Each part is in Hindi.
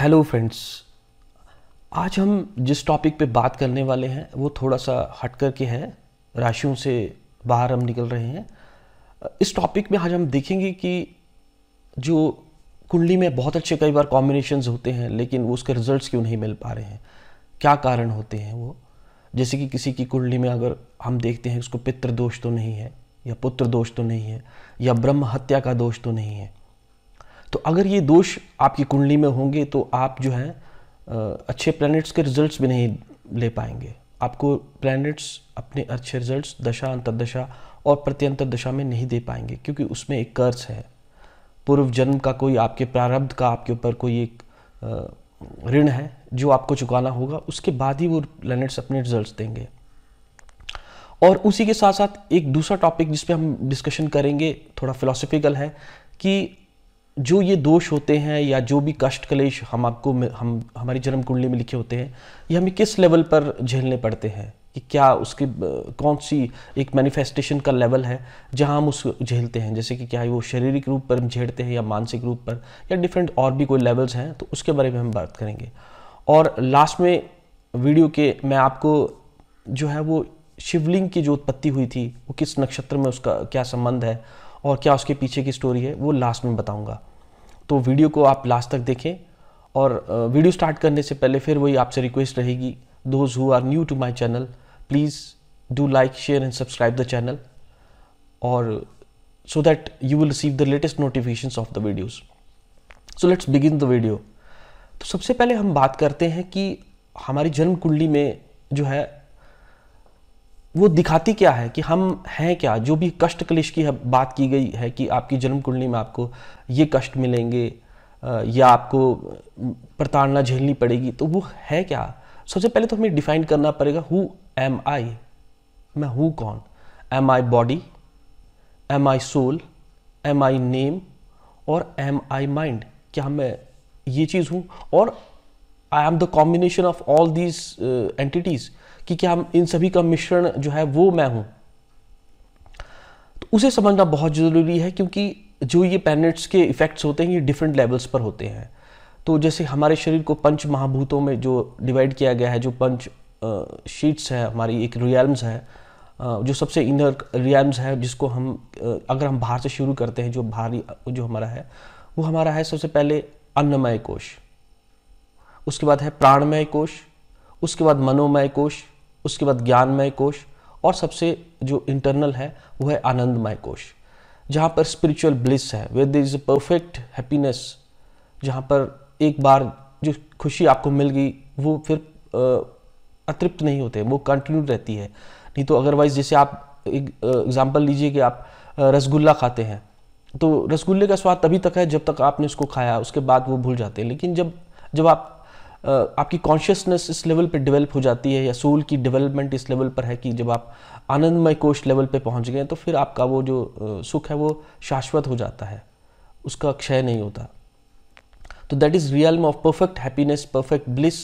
हेलो फ्रेंड्स आज हम जिस टॉपिक पे बात करने वाले हैं वो थोड़ा सा हट कर के है राशियों से बाहर हम निकल रहे हैं इस टॉपिक में आज हम देखेंगे कि जो कुंडली में बहुत अच्छे कई बार कॉम्बिनेशंस होते हैं लेकिन उसके रिजल्ट्स क्यों नहीं मिल पा रहे हैं क्या कारण होते हैं वो जैसे कि किसी की कुंडली में अगर हम देखते हैं उसको पितृ दोष तो नहीं है या पुत्र दोष तो नहीं है या ब्रह्म हत्या का दोष तो नहीं है तो अगर ये दोष आपकी कुंडली में होंगे तो आप जो है अच्छे प्लैनेट्स के रिजल्ट्स भी नहीं ले पाएंगे आपको प्लैनेट्स अपने अच्छे रिजल्ट्स दशा अंतर्दशा और प्रत्यंतर दशा में नहीं दे पाएंगे क्योंकि उसमें एक कर्ज है पूर्व जन्म का कोई आपके प्रारब्ध का आपके ऊपर कोई एक ऋण है जो आपको चुकाना होगा उसके बाद ही वो प्लैनेट्स अपने रिजल्ट्स देंगे और उसी के साथ साथ एक दूसरा टॉपिक जिसपे हम डिस्कशन करेंगे थोड़ा फिलोसफिकल है कि जो ये दोष होते हैं या जो भी कष्ट कलेश हम आपको हम हमारी जन्म कुंडली में लिखे होते हैं ये हमें किस लेवल पर झेलने पड़ते हैं कि क्या उसकी कौन सी एक मैनिफेस्टेशन का लेवल है जहां हम उस झेलते हैं जैसे कि क्या है वो शारीरिक रूप पर झेलते हैं या मानसिक रूप पर या डिफरेंट और भी कोई लेवल्स हैं तो उसके बारे में हम बात करेंगे और लास्ट में वीडियो के मैं आपको जो है वो शिवलिंग की जो उत्पत्ति हुई थी वो किस नक्षत्र में उसका क्या संबंध है और क्या उसके पीछे की स्टोरी है वो लास्ट में बताऊँगा तो वीडियो को आप लास्ट तक देखें और वीडियो स्टार्ट करने से पहले फिर वही आपसे रिक्वेस्ट रहेगी those who are new to my channel please do like share and subscribe the channel और so that you will receive the latest notification of the videos so let's begin the video तो सबसे पहले हम बात करते हैं कि हमारी जन्म कुंडली में जो है वो दिखाती क्या है कि हम हैं क्या जो भी कष्ट क्लेश की बात की गई है कि आपकी जन्म कुंडली में आपको ये कष्ट मिलेंगे या आपको प्रताड़ना झेलनी पड़ेगी तो वो है क्या सबसे पहले तो हमें डिफाइन करना पड़ेगा हु एम आई मैं हूँ कौन am I body am I soul am I name और एम आई माइंड क्या मैं ये चीज़ हूँ और I am the combination of all these entities कि क्या इन सभी का मिश्रण जो है वो मैं हूं तो उसे समझना बहुत ज़रूरी है क्योंकि जो ये प्लैनेट्स के इफ़ेक्ट्स होते हैं ये डिफरेंट लेवल्स पर होते हैं तो जैसे हमारे शरीर को पंच महाभूतों में जो डिवाइड किया गया है जो पंच शीट्स है हमारी एक रियल्म्स है जो सबसे इनर रियम्स है जिसको हम अगर हम बाहर से शुरू करते हैं जो बाहरी जो हमारा है वो हमारा है सबसे पहले अन्नमय कोश उसके बाद है प्राणमय कोश उसके बाद मनोमय कोश उसके बाद ज्ञानमय कोश और सबसे जो इंटरनल है वो है आनंदमय कोश जहाँ पर स्पिरिचुअल ब्लिस है where there is a perfect happiness जहाँ पर एक बार जो खुशी आपको मिल गई वो फिर अतृप्त नहीं होते वो कंटिन्यू रहती है नहीं तो अदरवाइज जैसे आप एक एग्जाम्पल लीजिए कि आप रसगुल्ला खाते हैं तो रसगुल्ले का स्वाद तभी तक है जब तक आपने उसको खाया उसके बाद वो भूल जाते हैं लेकिन जब जब आप आपकी कॉन्शियसनेस इस लेवल पे डेवलप हो जाती है या सोल की डेवलपमेंट इस लेवल पर है कि जब आप आनंदमय कोश लेवल पे पहुंच गए तो फिर आपका वो जो सुख है वो शाश्वत हो जाता है उसका क्षय नहीं होता तो that is real of perfect happiness perfect bliss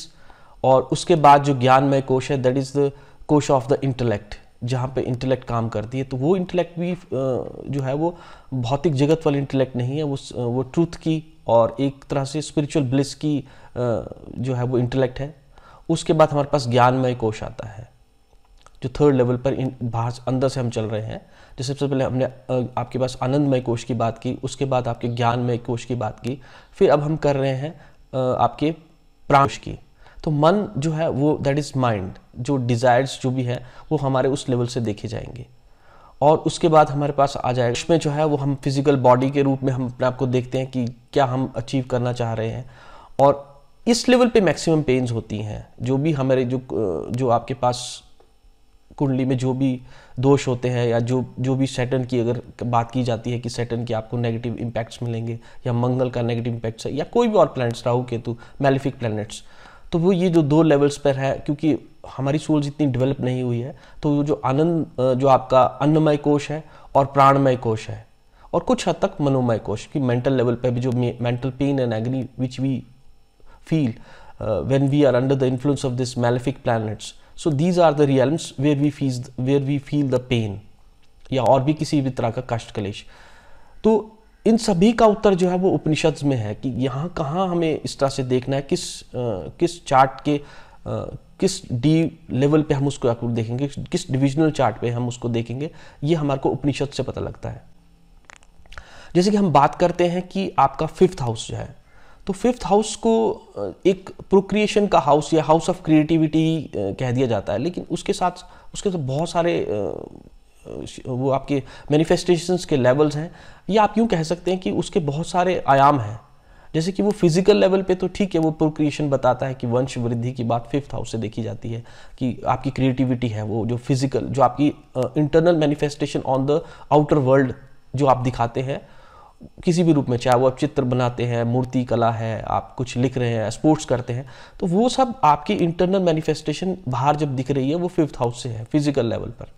और उसके बाद जो ज्ञानमय कोश है दैट इज़ द कोश ऑफ द इंटेलेक्ट जहाँ पे इंटेलेक्ट काम करती है तो वो इंटेलेक्ट भी जो है वो भौतिक जगत वाली इंटेलेक्ट नहीं है वो वो ट्रूथ की और एक तरह से स्पिरिचुअल ब्लिस की जो है वो इंटेलेक्ट है उसके बाद हमारे पास ज्ञानमय कोश आता है जो थर्ड लेवल पर इन बाहर अंदर से हम चल रहे हैं जो सबसे पहले हमने आपके पास आनंदमय कोश की बात की उसके बाद आपके ज्ञानमय कोश की बात की फिर अब हम कर रहे हैं आपके प्राणश की तो मन जो है वो दैट इज़ माइंड जो डिज़ायर्स जो भी है वो हमारे उस लेवल से देखे जाएंगे और उसके बाद हमारे पास आ जाएगा उसमें जो है वो हम फिज़िकल बॉडी के रूप में हम अपने आप को देखते हैं कि क्या हम अचीव करना चाह रहे हैं और इस लेवल पे मैक्सिमम पेन्स होती हैं जो भी हमारे जो जो आपके पास कुंडली में जो भी दोष होते हैं या जो जो भी सेटन की अगर बात की जाती है कि सेटन की आपको नेगेटिव इम्पैक्ट्स मिलेंगे या मंगल का नेगेटिव इम्पैक्ट्स है या कोई भी और planets Rahu Ketu malefic planets तो वो ये जो दो लेवल्स पर है क्योंकि हमारी सोल इतनी डेवलप नहीं हुई है तो वो जो आनंद जो आपका अन्नमय कोश है और प्राणमय कोश है और कुछ हद तक मनोमय कोश की मेंटल लेवल पर भी जो mental pain and angry which we feel uh, when we are under the influence of these malefic planets. So these are the realms where we feel where we feel the pain या और भी किसी भी तरह का कष्ट कलेश तो इन सभी का उत्तर जो है वो उपनिषद में है कि यहाँ कहाँ हमें इस तरह से देखना है किस आ, किस चार्ट के आ, किस डी लेवल पे हम उसको देखेंगे किस डिविजनल चार्ट पे हम उसको देखेंगे ये हमारे को उपनिषद से पता लगता है जैसे कि हम बात करते हैं कि आपका फिफ्थ हाउस जो है तो फिफ्थ हाउस को एक प्रोक्रिएशन का हाउस या हाउस ऑफ क्रिएटिविटी कह दिया जाता है लेकिन उसके साथ उसके साथ तो बहुत सारे वो आपके मैनिफेस्टेशंस के लेवल्स हैं या आप यूँ कह सकते हैं कि उसके बहुत सारे आयाम हैं जैसे कि वो फिजिकल लेवल पे तो ठीक है वो प्रोक्रिएशन बताता है कि वंश वृद्धि की बात फिफ्थ हाउस से देखी जाती है कि आपकी क्रिएटिविटी है वो जो फिजिकल जो आपकी internal manifestation on the outer world जो आप दिखाते हैं किसी भी रूप में चाहे वो आप चित्र बनाते हैं मूर्ति कला है आप कुछ लिख रहे हैं स्पोर्ट्स करते हैं तो वो सब आपकी इंटरनल मैनिफेस्टेशन बाहर जब दिख रही है वो फिफ्थ हाउस से है फिजिकल लेवल पर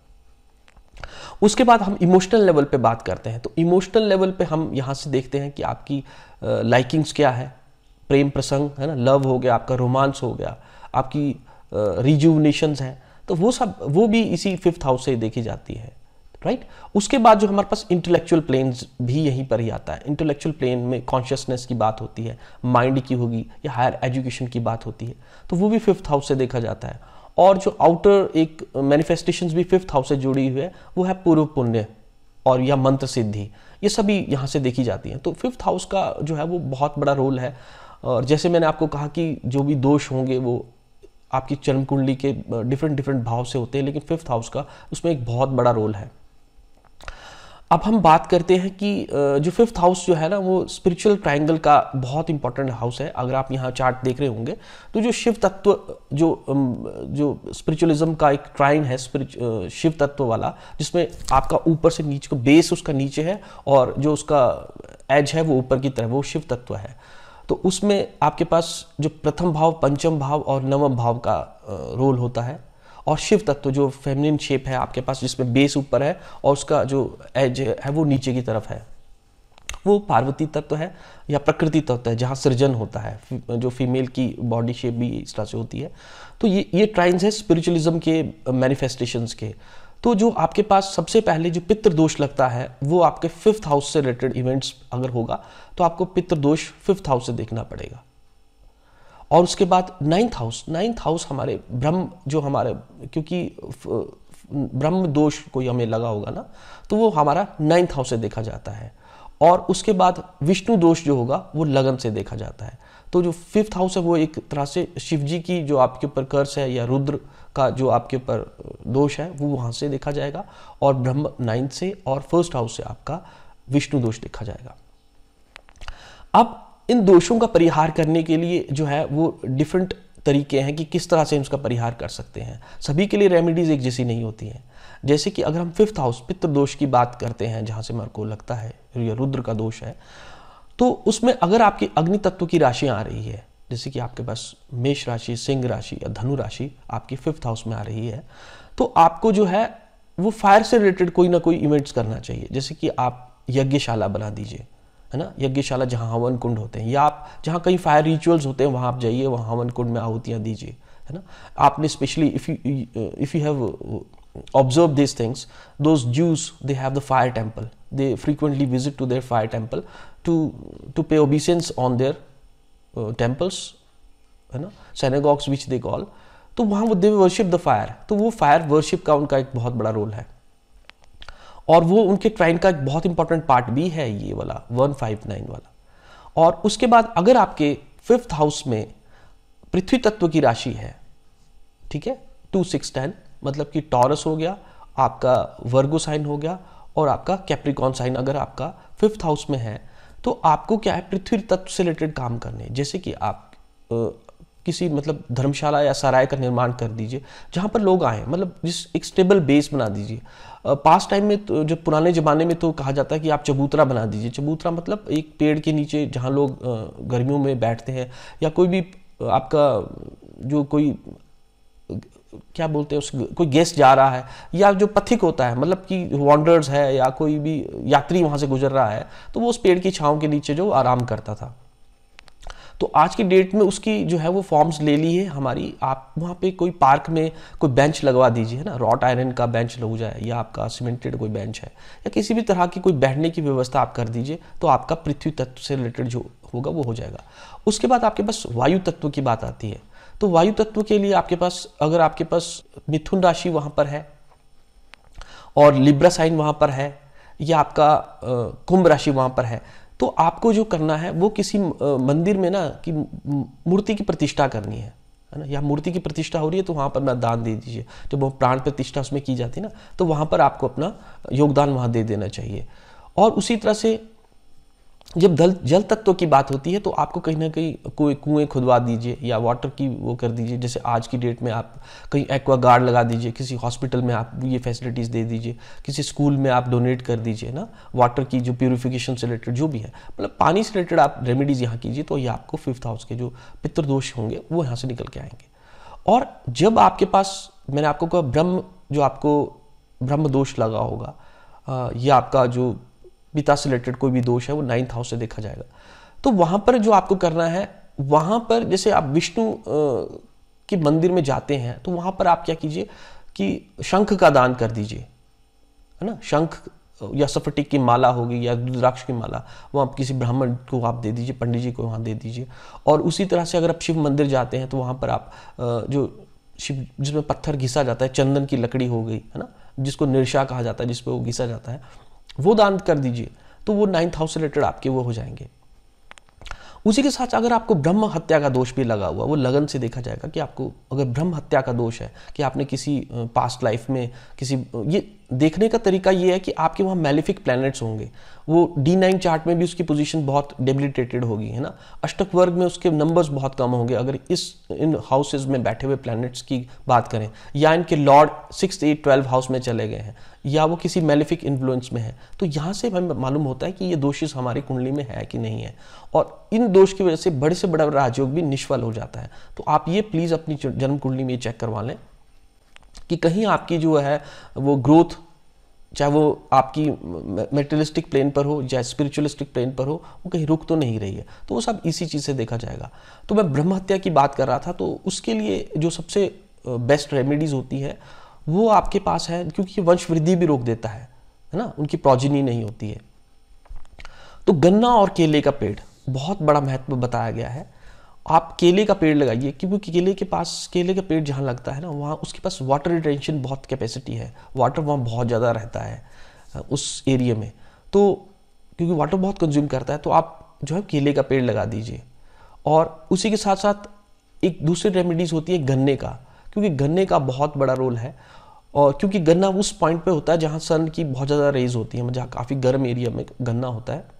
उसके बाद हम इमोशनल लेवल पे बात करते हैं तो इमोशनल लेवल पे हम यहाँ से देखते हैं कि आपकी लाइकिंग्स क्या है प्रेम प्रसंग है ना लव हो गया आपका रोमांस हो गया आपकी uh, हैं तो वो सब वो भी इसी फिफ्थ हाउस से देखी जाती है राइट right? उसके बाद जो हमारे पास इंटेलेक्चुअल प्लेन भी यहीं पर ही आता है इंटेलेक्चुअल प्लेन में कॉन्शियसनेस की बात होती है माइंड की होगी या हायर एजुकेशन की बात होती है तो वो भी फिफ्थ हाउस से देखा जाता है और जो आउटर एक मैनिफेस्टेशन भी फिफ्थ हाउस से जुड़ी हुई है वो है पूर्व पुण्य और या मंत्र सिद्धि ये सभी यहाँ से देखी जाती हैं तो फिफ्थ हाउस का जो है वो बहुत बड़ा रोल है और जैसे मैंने आपको कहा कि जो भी दोष होंगे वो आपकी चरम कुंडली के डिफरेंट डिफरेंट भाव से होते हैं लेकिन फिफ्थ हाउस का उसमें एक बहुत बड़ा रोल है अब हम बात करते हैं कि जो फिफ्थ हाउस जो है ना वो स्पिरिचुअल ट्रायंगल का बहुत इंपॉर्टेंट हाउस है अगर आप यहाँ चार्ट देख रहे होंगे तो जो शिव तत्व जो जो स्पिरिचुअलिज्म का एक ट्राइन है शिव तत्व वाला जिसमें आपका ऊपर से नीचे को बेस उसका नीचे है और जो उसका एज है वो ऊपर की तरह वो शिव तत्व है तो उसमें आपके पास जो प्रथम भाव पंचम भाव और नवम भाव का रोल होता है और शिव तत्व जो फेमिनिन शेप है आपके पास जिसमें बेस ऊपर है और उसका जो एज है वो नीचे की तरफ है वो पार्वती तत्व है या प्रकृति तत्व है जहाँ सृजन होता है जो फीमेल की बॉडी शेप भी इस तरह से होती है तो ये ये ट्राइन्स है स्पिरिचुअलिज्म के मैनिफेस्टेशंस के तो जो आपके पास सबसे पहले जो पित्र दोष लगता है वो आपके फिफ्थ हाउस से रिलेटेड इवेंट्स अगर होगा तो आपको पित्र दोष फिफ्थ हाउस से देखना पड़ेगा और उसके बाद नाइन्थ हाउस नाइन्थ हाउस हमारे ब्रह्म जो हमारे क्योंकि ब्रह्म दोष कोई हमें लगा होगा ना तो वो हमारा नाइन्थ हाउस से देखा जाता है और उसके बाद विष्णु दोष जो होगा वो लगन से देखा जाता है तो जो फिफ्थ हाउस है वो एक तरह से शिव जी की जो आपके ऊपर कर्स है या रुद्र का जो आपके ऊपर दोष है वो वहाँ से देखा जाएगा और ब्रह्म नाइन्थ से और फर्स्ट हाउस से आपका विष्णु दोष देखा जाएगा अब इन दोषों का परिहार करने के लिए जो है वो डिफरेंट तरीके हैं कि किस तरह से उसका परिहार कर सकते हैं सभी के लिए रेमेडीज़ एक जैसी नहीं होती हैं जैसे कि अगर हम फिफ्थ हाउस पित्र दोष की बात करते हैं जहाँ से मेरे को लगता है या रुद्र का दोष है तो उसमें अगर आपकी अग्नि तत्व की राशि आ रही है जैसे कि आपके पास मेष राशि सिंह राशि या धनु राशि आपकी फिफ्थ हाउस में आ रही है तो आपको जो है वो फायर से रिलेटेड कोई ना कोई इवेंट्स करना चाहिए जैसे कि आप यज्ञशाला बना दीजिए है ना यज्ञशाला जहाँ हवन कुंड होते हैं या आप जहाँ कहीं फायर रिचुअल्स होते हैं वहाँ आप जाइए वहाँ हवन कुंड में आहुतियाँ दीजिए है ना आपने specially if you if you have observe this things those Jews they have the fire temple they frequently visit to their fire temple to to pay obeisance on their temples है ना सैनेगॉक्स विच दे कॉल तो वहाँ वो दे वर्शिप द फायर तो वो फायर वर्शिप का उनका एक बहुत बड़ा रोल है और वो उनके ट्राइन का एक बहुत इंपॉर्टेंट पार्ट भी है ये वाला वन फाइव नाइन वाला और उसके बाद अगर आपके फिफ्थ हाउस में पृथ्वी तत्व की राशि है ठीक है टू सिक्स टेन मतलब कि टॉरस हो गया आपका वर्गो साइन हो गया और आपका कैप्रिकॉन साइन अगर आपका फिफ्थ हाउस में है तो आपको क्या है पृथ्वी तत्व से रिलेटेड काम करने जैसे कि आप किसी मतलब धर्मशाला या सराय का निर्माण कर दीजिए जहाँ पर लोग आए मतलब जिस एक स्टेबल बेस बना दीजिए पास्ट टाइम में तो जो पुराने ज़माने में तो कहा जाता है कि आप चबूतरा बना दीजिए चबूतरा मतलब एक पेड़ के नीचे जहाँ लोग गर्मियों में बैठते हैं या कोई भी आपका जो कोई क्या बोलते हैं उस कोई गेस्ट जा रहा है या जो पथिक होता है मतलब कि वॉन्डर्स है या कोई भी यात्री वहाँ से गुजर रहा है तो वो उस पेड़ की छाँव के नीचे जो आराम करता था तो आज की डेट में उसकी जो है वो फॉर्म्स ले ली है हमारी आप वहाँ पे कोई पार्क में कोई बेंच लगवा दीजिए ना रॉट आयरन का बेंच लग जाए या आपका सीमेंटेड कोई बेंच है या किसी भी तरह की कोई बैठने की व्यवस्था आप कर दीजिए तो आपका पृथ्वी तत्व से रिलेटेड जो होगा वो हो जाएगा उसके बाद आपके पास वायु तत्व की बात आती है तो वायु तत्व के लिए आपके पास अगर आपके पास मिथुन राशि वहाँ पर है और लिब्रा साइन वहाँ पर है या आपका कुंभ राशि वहाँ पर है तो आपको जो करना है वो किसी मंदिर में ना कि मूर्ति की प्रतिष्ठा करनी है है ना या मूर्ति की प्रतिष्ठा हो रही है तो वहाँ पर मैं दान दे दीजिए जब वो प्राण प्रतिष्ठा उसमें की जाती है ना तो वहाँ पर आपको अपना योगदान वहाँ दे देना चाहिए और उसी तरह से जब दल जल तत्व की बात होती है तो आपको कहीं ना कहीं कोई कुएं खुदवा दीजिए या वाटर की वो कर दीजिए जैसे आज की डेट में आप कहीं एक्वा गार्ड लगा दीजिए किसी हॉस्पिटल में आप ये फैसिलिटीज़ दे दीजिए किसी स्कूल में आप डोनेट कर दीजिए ना वाटर की जो प्योरीफिकेशन से रिलेटेड जो भी है मतलब पानी से रिलेटेड आप रेमेडीज़ यहाँ कीजिए तो ये आपको फिफ्थ हाउस के जो पितृदोष होंगे वो यहाँ से निकल के आएंगे और जब आपके पास मैंने आपको कहा ब्रह्म जो आपको ब्रह्म दोष लगा होगा ये आपका जो पिता से रिलेटेड कोई भी दोष है वो नाइन्थ हाउस से देखा जाएगा तो वहां पर जो आपको करना है वहां पर जैसे आप विष्णु के मंदिर में जाते हैं तो वहां पर आप क्या कीजिए कि शंख का दान कर दीजिए है ना शंख या सफटिक की माला होगी या रुद्राक्ष की माला वो आप किसी ब्राह्मण को आप दे दीजिए पंडित जी को वहाँ दे दीजिए और उसी तरह से अगर आप शिव मंदिर जाते हैं तो वहाँ पर आप जो शिव जिसमें पत्थर घिसा जाता है चंदन की लकड़ी हो गई है ना जिसको निरशा कहा जाता है जिसपे वो घिसा जाता है वो दान कर दीजिए तो वो नाइन्थ हाउस रिलेटेड आपके वो हो जाएंगे उसी के साथ अगर आपको ब्रह्म हत्या का दोष भी लगा हुआ वो लगन से देखा जाएगा कि आपको अगर ब्रह्म हत्या का दोष है कि आपने किसी पास्ट लाइफ में किसी ये देखने का तरीका ये है कि आपके वहाँ मेलिफिक प्लैनेट्स होंगे वो डी नाइन चार्ट में भी उसकी पोजीशन बहुत डेबिलिटेटेड होगी है ना अष्टक वर्ग में उसके नंबर्स बहुत कम होंगे अगर इस इन हाउसेज में बैठे हुए प्लैनेट्स की बात करें या इनके lord six eight twelve house में चले गए हैं या वो किसी मेलिफिक इन्फ्लुएंस में है तो यहाँ से हमें मालूम होता है कि ये दोषिस हमारी कुंडली में है कि नहीं है और इन दोष की वजह से बड़े से बड़ा राजयोग भी निष्फल हो जाता है तो आप ये प्लीज़ अपनी जन्म कुंडली में चेक करवा लें कि कहीं आपकी जो है वो ग्रोथ चाहे वो आपकी मेटेरियलिस्टिक प्लेन पर हो या स्पिरिचुअलिस्टिक प्लेन पर हो वो कहीं रुक तो नहीं रही है तो वो सब इसी चीज़ से देखा जाएगा तो मैं ब्रह्म हत्या की बात कर रहा था तो उसके लिए जो सबसे बेस्ट रेमेडीज़ होती है वो आपके पास है क्योंकि वंश वृद्धि भी रोक देता है है ना उनकी प्रोजिनी नहीं होती है तो गन्ना और केले का पेड़ बहुत बड़ा महत्व बताया गया है आप केले का पेड़ लगाइए क्योंकि केले के पास केले का पेड़ जहाँ लगता है ना वहाँ उसके पास वाटर रिटेंशन बहुत कैपेसिटी है वाटर वहाँ बहुत ज़्यादा रहता है उस एरिया में तो क्योंकि वाटर बहुत कंज्यूम करता है तो आप जो है केले का पेड़ लगा दीजिए और उसी के साथ साथ एक दूसरी रेमेडीज़ होती है गन्ने का क्योंकि गन्ने का बहुत बड़ा रोल है और क्योंकि गन्ना उस पॉइंट पे होता है जहाँ सन की बहुत ज़्यादा रेज होती है मतलब जहाँ काफ़ी गर्म एरिया में गन्ना होता है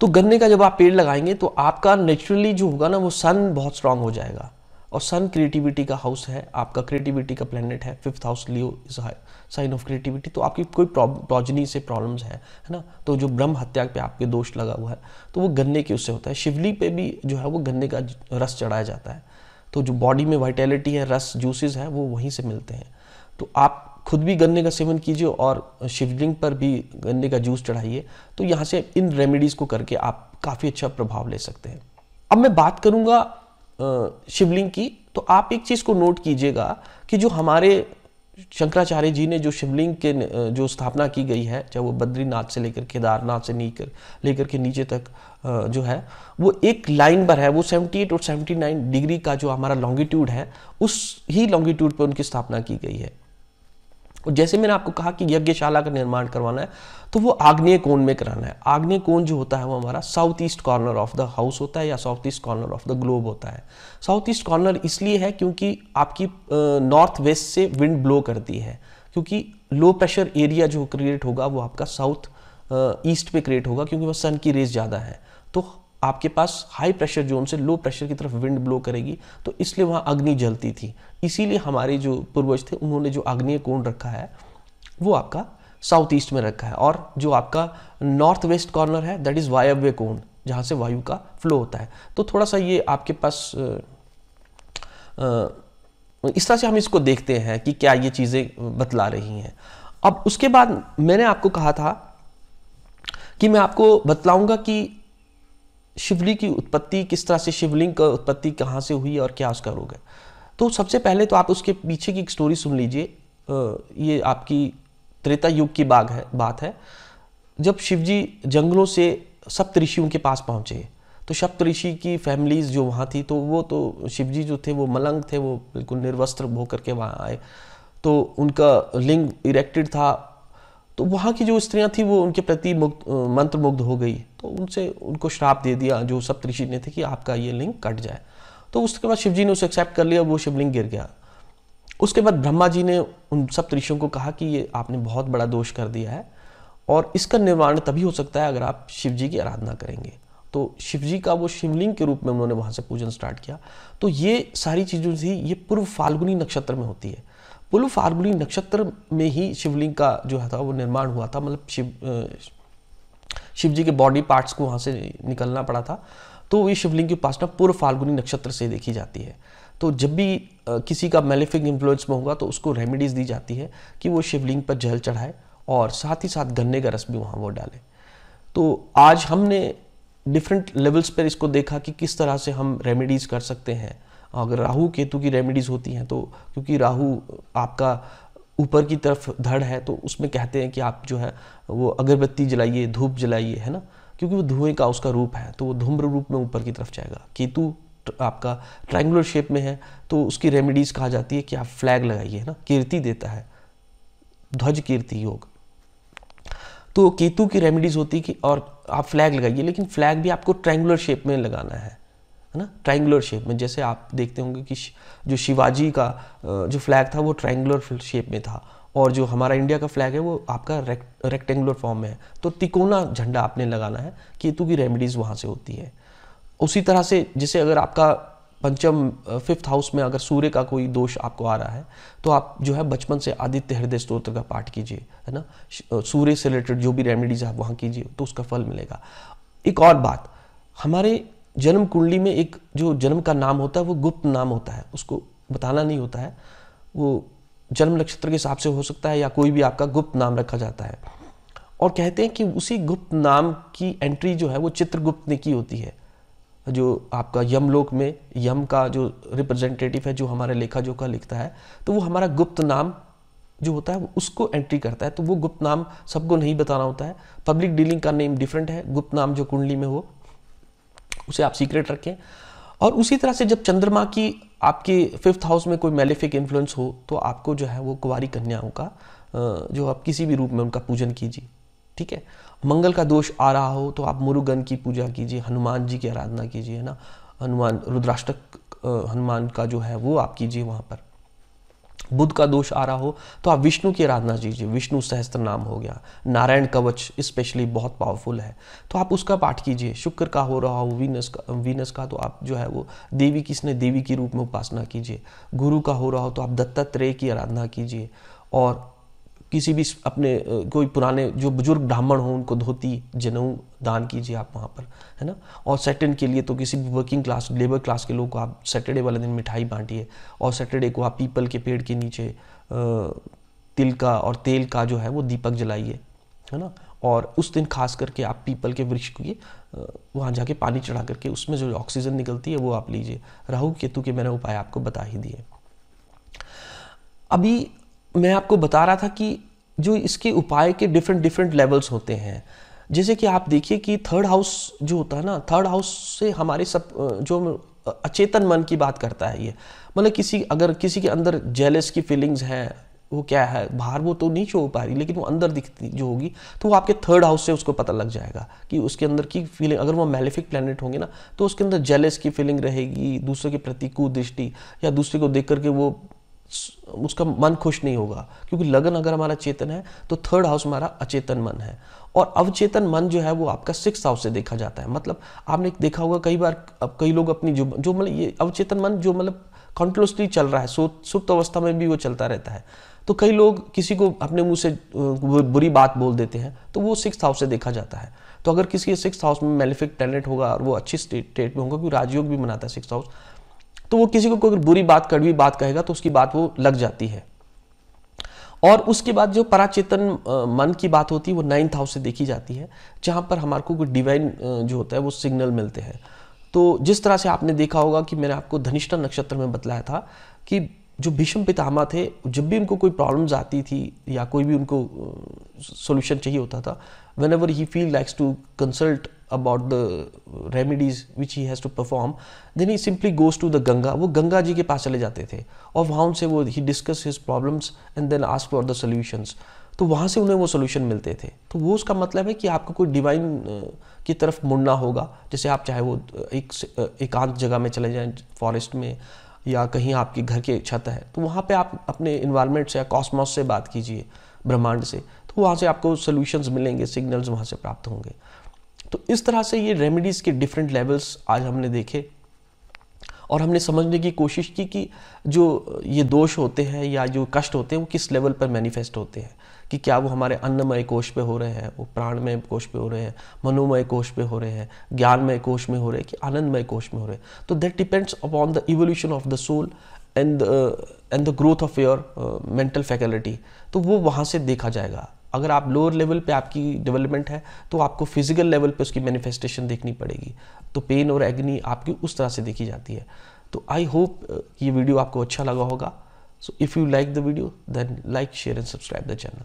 तो गन्ने का जब आप पेड़ लगाएंगे तो आपका नेचुरली जो होगा ना वो सन बहुत स्ट्रांग हो जाएगा और सन क्रिएटिविटी का हाउस है आपका क्रिएटिविटी का प्लेनेट है fifth house Leo is sign of creativity तो आपकी कोई प्रोजनी से प्रॉब्लम्स है है ना तो जो ब्रह्म हत्या पे आपके दोष लगा हुआ है तो वो गन्ने के उससे होता है शिवली पे भी जो है वो गन्ने का रस चढ़ाया जाता है तो जो बॉडी में वाइटेलिटी है रस जूसेज़ हैं वो वहीं से मिलते हैं तो आप खुद भी गन्ने का सेवन कीजिए और शिवलिंग पर भी गन्ने का जूस चढ़ाइए तो यहाँ से इन रेमेडीज़ को करके आप काफ़ी अच्छा प्रभाव ले सकते हैं अब मैं बात करूँगा शिवलिंग की तो आप एक चीज़ को नोट कीजिएगा कि जो हमारे शंकराचार्य जी ने जो शिवलिंग के जो स्थापना की गई है चाहे वो बद्रीनाथ से लेकर केदारनाथ से नीकर लेकर के नीचे तक जो है वो एक लाइन पर है वो 78 और 79 डिग्री का जो हमारा लॉन्गिट्यूड है उस ही लॉन्गिट्यूड पर उनकी स्थापना की गई है और जैसे मैंने आपको कहा कि यज्ञशाला का निर्माण करवाना है तो वो आग्नेय कोण में कराना है आग्नेय कोण जो होता है वो हमारा south east corner of the house होता है या south east corner of the globe होता है साउथ ईस्ट कॉर्नर इसलिए है क्योंकि आपकी नॉर्थ वेस्ट से विंड ब्लो करती है क्योंकि लो प्रेशर एरिया जो क्रिएट होगा वो आपका साउथ ईस्ट पे क्रिएट होगा क्योंकि वह सन की रेज ज़्यादा है तो आपके पास हाई प्रेशर जोन से लो प्रेशर की तरफ विंड ब्लो करेगी तो इसलिए वहाँ अग्नि जलती थी इसीलिए हमारे जो पूर्वज थे उन्होंने जो आग्नेय कोण रखा है वो आपका साउथ ईस्ट में रखा है और जो आपका नॉर्थ वेस्ट कॉर्नर है दैट इज़ वायव्य कोण जहाँ से वायु का फ्लो होता है तो थोड़ा सा ये आपके पास इस तरह से हम इसको देखते हैं कि क्या ये चीज़ें बतला रही हैं अब उसके बाद मैंने आपको कहा था कि मैं आपको बतलाऊंगा कि शिवलिंग की उत्पत्ति किस तरह से शिवलिंग का उत्पत्ति कहाँ से हुई और क्या उसका रोग है तो सबसे पहले तो आप उसके पीछे की एक स्टोरी सुन लीजिए ये आपकी त्रेता युग की बाग है बात है जब शिवजी जंगलों से सप्त ऋषियों के पास पहुँचे तो सप्त ऋषि की फैमिलीज़ जो वहाँ थी तो वो तो शिवजी जो थे वो मलंग थे वो बिल्कुल निर्वस्त्र होकर के वहाँ आए तो उनका लिंग इरेक्टेड था तो वहाँ की जो स्त्रियाँ थी वो उनके प्रति मुक्त मंत्र मुग्ध हो गई तो उनसे उनको श्राप दे दिया जो सप्तऋषि ने थे कि आपका ये लिंग कट जाए तो उसके बाद शिवजी ने उसे एक्सेप्ट कर लिया वो शिवलिंग गिर गया उसके बाद ब्रह्मा जी ने उन सप्त ऋषियों को कहा कि ये आपने बहुत बड़ा दोष कर दिया है और इसका निर्माण तभी हो सकता है अगर आप शिव जी की आराधना करेंगे तो शिव जी का वो शिवलिंग के रूप में उन्होंने वहाँ से पूजन स्टार्ट किया तो ये सारी चीज़ें थी ये पूर्व फाल्गुनी नक्षत्र में होती है पुल फार्गुनी नक्षत्र में ही शिवलिंग का जो है था वो निर्माण हुआ था मतलब शिव शिव जी के बॉडी पार्ट्स को वहाँ से निकलना पड़ा था तो ये शिवलिंग की उपासना पूर्व फाल्गुनी नक्षत्र से देखी जाती है तो जब भी किसी का मेलिफिक इन्फ्लुएंस में होगा तो उसको रेमेडीज़ दी जाती है कि वो शिवलिंग पर जल चढ़ाए और साथ ही साथ गन्ने का रस भी वहाँ वो डालें तो आज हमने डिफरेंट लेवल्स पर इसको देखा कि किस तरह से हम रेमेडीज़ कर सकते हैं अगर राहु केतु की रेमेडीज़ होती हैं तो क्योंकि राहु आपका ऊपर की तरफ धड़ है तो उसमें कहते हैं कि आप जो है वो अगरबत्ती जलाइए धूप जलाइए है ना क्योंकि वो धुएं का उसका रूप है तो वो धूम्र रूप में ऊपर की तरफ जाएगा केतु आपका ट्राइंगुलर शेप में है तो उसकी रेमेडीज़ कहा जाती है कि आप फ्लैग लगाइए है ना कीर्ति देता है ध्वज कीर्ति योग तो केतु की रेमेडीज़ होती है कि और आप फ्लैग लगाइए लेकिन फ्लैग भी आपको ट्रायंगुलर शेप में लगाना है है ना ट्राइंगुलर शेप में जैसे आप देखते होंगे कि जो शिवाजी का जो फ्लैग था वो ट्राइंगुलर शेप में था और जो हमारा इंडिया का फ्लैग है वो आपका रेक्टेंगुलर फॉर्म में है तो तिकोना झंडा आपने लगाना है केतु की रेमेडीज़ वहाँ से होती है उसी तरह से जैसे अगर आपका पंचम फिफ्थ हाउस में अगर सूर्य का कोई दोष आपको आ रहा है तो आप जो है बचपन से आदित्य हृदय स्त्रोत्र का पाठ कीजिए है ना सूर्य से रिलेटेड जो भी रेमेडीज़ आप वहाँ कीजिए तो उसका फल मिलेगा एक और बात हमारे जन्म कुंडली में एक जो जन्म का नाम होता है वो गुप्त नाम होता है उसको बताना नहीं होता है वो जन्म नक्षत्र के हिसाब से हो सकता है या कोई भी आपका गुप्त नाम रखा जाता है और कहते हैं कि उसी गुप्त नाम की एंट्री जो है वो चित्रगुप्त ने की होती है जो आपका यमलोक में यम का जो रिप्रेजेंटेटिव है जो हमारे लेखा जोखा लिखता है तो वो हमारा गुप्त नाम जो होता है वो उसको एंट्री करता है तो वो गुप्त नाम सबको नहीं बताना होता है पब्लिक डीलिंग का नेम डिफरेंट है गुप्त नाम जो कुंडली में हो उसे आप सीक्रेट रखें और उसी तरह से जब चंद्रमा की आपके फिफ्थ हाउस में कोई मेलिफिक इन्फ्लुएंस हो तो आपको जो है वो कुंवारी कन्याओं का जो आप किसी भी रूप में उनका पूजन कीजिए ठीक है मंगल का दोष आ रहा हो तो आप मुरुगन की पूजा कीजिए हनुमान जी की आराधना कीजिए है ना हनुमान रुद्राष्टक हनुमान का जो है वो आप कीजिए वहाँ पर बुद्ध का दोष आ रहा हो तो आप विष्णु की आराधना कीजिए विष्णु सहस्त्र नाम हो गया नारायण कवच स्पेशली बहुत पावरफुल है तो आप उसका पाठ कीजिए शुक्र का हो रहा हो वीनस का वीनस का तो आप जो है वो देवी किसने देवी के रूप में उपासना कीजिए गुरु का हो रहा हो तो आप दत्तात्रेय की आराधना कीजिए और किसी भी अपने कोई पुराने जो बुजुर्ग ब्राह्मण हों उनको धोती जनेऊ दान कीजिए आप वहाँ पर है ना और सैटरडे के लिए तो किसी भी वर्किंग क्लास लेबर क्लास के लोग को आप सैटरडे वाले दिन मिठाई बांटिए और सैटरडे को आप पीपल के पेड़ के नीचे तिल का और तेल का जो है वो दीपक जलाइए है ना और उस दिन खास करके आप पीपल के वृक्ष को ये वहाँ जाके पानी चढ़ा करके उसमें जो ऑक्सीजन निकलती है वो आप लीजिए राहु केतु के मैंने उपाय आपको बता ही दिए अभी मैं आपको बता रहा था कि जो इसके उपाय के डिफरेंट डिफरेंट लेवल्स होते हैं जैसे कि आप देखिए कि थर्ड हाउस जो होता है ना थर्ड हाउस से हमारे सब जो अचेतन मन की बात करता है ये मतलब किसी अगर किसी के अंदर जेलस की फीलिंग्स हैं वो क्या है बाहर वो तो नहीं छो पा रही लेकिन वो अंदर दिखती जो होगी तो वो आपके थर्ड हाउस से उसको पता लग जाएगा कि उसके अंदर की फीलिंग अगर वो मेलेफिक प्लानट होंगे ना तो उसके अंदर जेलस की फीलिंग रहेगी दूसरे के प्रति कुदृष्टि या दूसरे को देख करके वो उसका मन खुश नहीं होगा क्योंकि लगन अगर हमारा चेतन है तो थर्ड हाउस हमारा अचेतन मन है और अवचेतन मन जो है वो आपका सिक्स हाउस से देखा जाता है मतलब आपने देखा होगा कई बार अब कई लोग अपनी जो जो मतलब ये अवचेतन मन जो मतलब कंटिन्यूसली चल रहा है सो सुप्त अवस्था में भी वो चलता रहता है तो कई लोग किसी को अपने मुंह से बुरी बात बोल देते हैं तो वो सिक्स हाउस से देखा जाता है तो अगर किसी के सिक्स हाउस में मेलिफिक टैलेंट होगा और वो अच्छी स्टेट में होगा क्योंकि राजयोग भी मनाता है सिक्स हाउस तो वो किसी को कोई बुरी बात कड़वी बात कहेगा तो उसकी बात वो लग जाती है और उसके बाद जो पराचेतन मन की बात होती है वो नाइन्थ हाउस से देखी जाती है जहाँ पर हमारे को कोई डिवाइन जो होता है वो सिग्नल मिलते हैं तो जिस तरह से आपने देखा होगा कि मैंने आपको धनिष्ठा नक्षत्र में बतलाया था कि जो भीष्म पितामह थे जब भी उनको कोई प्रॉब्लम्स आती थी या कोई भी उनको सोल्यूशन चाहिए होता था whenever he feel likes to consult about the remedies which he has to perform then he simply goes to the Ganga वो गंगा जी के पास चले जाते थे और वहाँ उनसे वो he discuss his problems and then ask for the solutions तो वहाँ से उन्हें वो सोल्यूशन मिलते थे तो वो उसका मतलब है कि आपको कोई डिवाइन की तरफ मुड़ना होगा जैसे आप चाहे वो एक एकांत जगह में चले जाएं फॉरेस्ट में या कहीं आपके घर की छत है तो वहाँ पे आप अपने इन्वायरमेंट से या कॉस्मॉस से बात कीजिए ब्रह्मांड से तो वहाँ से आपको सोल्यूशंस मिलेंगे सिग्नल्स वहाँ से प्राप्त होंगे तो इस तरह से ये रेमेडीज़ के डिफरेंट लेवल्स आज हमने देखे और हमने समझने की कोशिश की कि जो ये दोष होते हैं या जो कष्ट होते हैं वो किस लेवल पर मैनिफेस्ट होते हैं कि क्या वो हमारे अन्नमय कोष पे हो रहे हैं वो प्राणमय कोष पे हो रहे हैं मनोमय कोष पे हो रहे हैं ज्ञानमय कोष में हो रहे हैं कि आनंदमय कोष में हो रहे हैं तो that depends upon the evolution of the soul and and the growth of your mental faculty तो वो वहाँ से देखा जाएगा अगर आप लोअर लेवल पे आपकी डेवलपमेंट है तो आपको फिजिकल लेवल पे उसकी मैनिफेस्टेशन देखनी पड़ेगी तो पेन और एग्नी आपकी उस तरह से देखी जाती है तो आई होप uh, ये वीडियो आपको अच्छा लगा होगा so if you like the video then like share and subscribe the channel